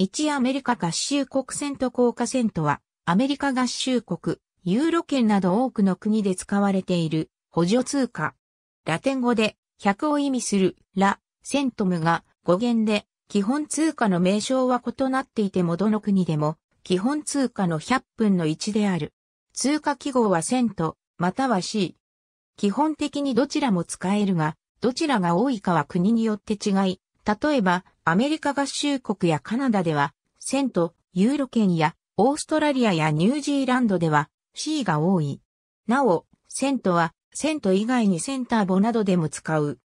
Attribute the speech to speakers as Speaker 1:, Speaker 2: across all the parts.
Speaker 1: 1アメリカ合衆国セント硬果セントは、アメリカ合衆国、ユーロ圏など多くの国で使われている補助通貨。ラテン語で100を意味するラ、セントムが語源で基本通貨の名称は異なっていてもどの国でも基本通貨の100分の1である。通貨記号はセント、または C。基本的にどちらも使えるが、どちらが多いかは国によって違い、例えばアメリカ合衆国やカナダでは、セント、ユーロ圏やオーストラリアやニュージーランドでは C が多い。なお、セントはセント以外にセンターボなどでも使う。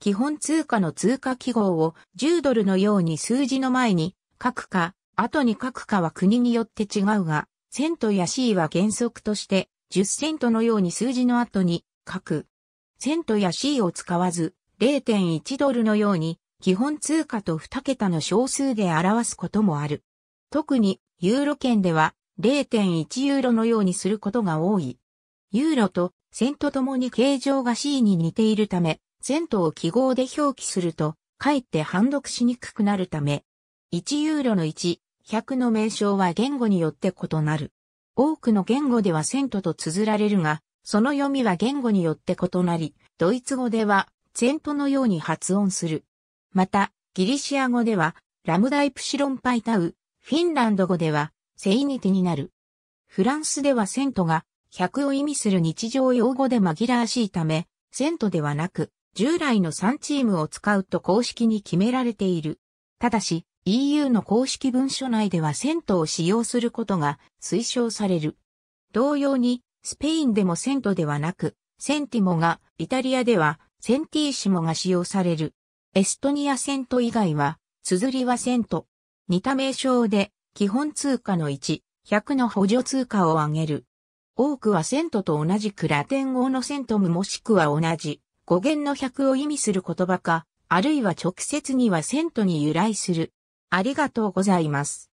Speaker 1: 基本通貨の通貨記号を10ドルのように数字の前に書くか、後に書くかは国によって違うが、セントや C は原則として10セントのように数字の後に書く。セントや C を使わず0.1ドルのように基本通貨と2桁の小数で表すこともある。特に、ユーロ圏では0.1ユーロのようにすることが多い。ユーロとセントともに形状が C に似ているため、セントを記号で表記すると、かえって判読しにくくなるため、1ユーロの1、100の名称は言語によって異なる。多くの言語ではセントと綴られるが、その読みは言語によって異なり、ドイツ語ではセントのように発音する。また、ギリシア語では、ラムダイプシロンパイタウ、フィンランド語では、セイニティになる。フランスではセントが、百を意味する日常用語で紛らわしいため、セントではなく、従来の3チームを使うと公式に決められている。ただし、EU の公式文書内ではセントを使用することが推奨される。同様に、スペインでもセントではなく、センティモが、イタリアではセンティーシモが使用される。エストニアセント以外は、綴りはセント。似た名称で、基本通貨の1、100の補助通貨を挙げる。多くはセントと同じくラテン語のセントムもしくは同じ、語源の100を意味する言葉か、あるいは直接にはセントに由来する。ありがとうございます。